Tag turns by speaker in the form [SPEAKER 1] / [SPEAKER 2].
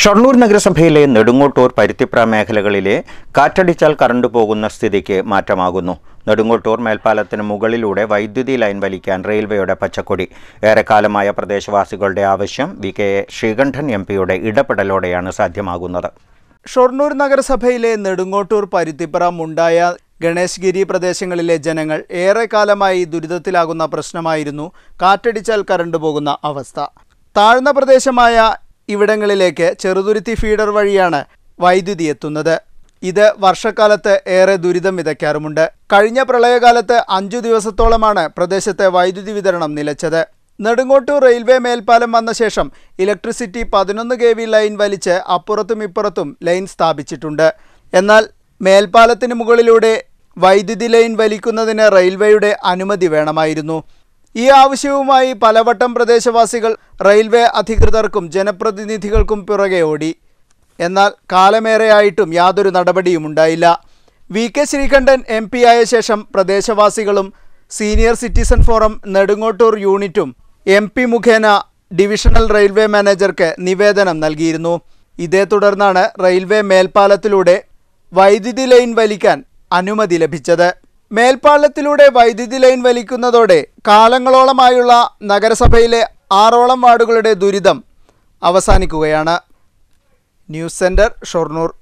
[SPEAKER 1] ഷൊർണൂർ നഗരസഭയിലെ നെടുങ്ങോട്ടൂർ പരുത്തിപ്ര മേഖലകളിലെ കാറ്റടിച്ചാൽ കറണ്ട് പോകുന്ന സ്ഥിതിക്ക് മാറ്റമാകുന്നു നെടുങ്ങോട്ടൂർ മേൽപ്പാലത്തിന് മുകളിലൂടെ വൈദ്യുതി ലൈൻ വലിക്കാൻ റെയിൽവേയുടെ പച്ചക്കൊടി ഏറെക്കാലമായ പ്രദേശവാസികളുടെ ആവശ്യം വി കെ ശ്രീകണ്ഠൻ എം പിയുടെ ഇടപെടലോടെയാണ് സാധ്യമാകുന്നത്
[SPEAKER 2] ഷൊർണൂർ നഗരസഭയിലെ നെടുങ്ങോട്ടൂർ പരുത്തിപ്ര മുണ്ടായ ഗണേശ്ഗിരി പ്രദേശങ്ങളിലെ ജനങ്ങൾ ഏറെക്കാലമായി ദുരിതത്തിലാകുന്ന പ്രശ്നമായിരുന്നു കാറ്റടിച്ചാൽ കറണ്ട് പോകുന്ന അവസ്ഥ താഴ്ന്ന പ്രദേശമായ ഇവിടങ്ങളിലേക്ക് ചെറുതുരുത്തി ഫീഡർ വഴിയാണ് വൈദ്യുതി എത്തുന്നത് ഇത് വർഷക്കാലത്ത് ഏറെ ദുരിതം വിതയ്ക്കാറുമുണ്ട് കഴിഞ്ഞ പ്രളയകാലത്ത് അഞ്ചു ദിവസത്തോളമാണ് പ്രദേശത്തെ വൈദ്യുതി വിതരണം നിലച്ചത് നെടുങ്ങോട്ടൂർ റെയിൽവേ മേൽപ്പാലം വന്ന ശേഷം ഇലക്ട്രിസിറ്റി പതിനൊന്ന് കെ വി ലൈൻ വലിച്ച് അപ്പുറത്തും ഇപ്പുറത്തും ലൈൻ സ്ഥാപിച്ചിട്ടുണ്ട് എന്നാൽ മേൽപ്പാലത്തിന് മുകളിലൂടെ വൈദ്യുതി ലൈൻ വലിക്കുന്നതിന് റെയിൽവേയുടെ അനുമതി വേണമായിരുന്നു ഈ ആവശ്യവുമായി പലവട്ടം പ്രദേശവാസികൾ റെയിൽവേ അധികൃതർക്കും ജനപ്രതിനിധികൾക്കും പിറകെ ഓടി എന്നാൽ കാലമേറെയായിട്ടും യാതൊരു നടപടിയും ഉണ്ടായില്ല V K Sreekandan M P ആയ ശേഷം പ്രദേശവാസികളും സീനിയർ സിറ്റിസൺ ഫോറം നെടുങ്ങോട്ടൂർ യൂണിറ്റും എം പി മുഖേന ഡിവിഷണൽ റെയിൽവേ മാനേജർക്ക് നിവേദനം നൽകിയിരുന്നു ഇതേ തുടർന്നാണ് റെയിൽവേ മേൽപ്പാലത്തിലൂടെ വൈദ്യുതി ലൈൻ വലിക്കാൻ അനുമതി ലഭിച്ചത് മേൽപ്പാലത്തിലൂടെ വൈദ്യുതി ലൈൻ വലിക്കുന്നതോടെ കാലങ്ങളോളമായുള്ള നഗരസഭയിലെ ആറോളം വാർഡുകളുടെ ദുരിതം അവസാനിക്കുകയാണ് ന്യൂസ് സെൻറ്റർ ഷൊർണൂർ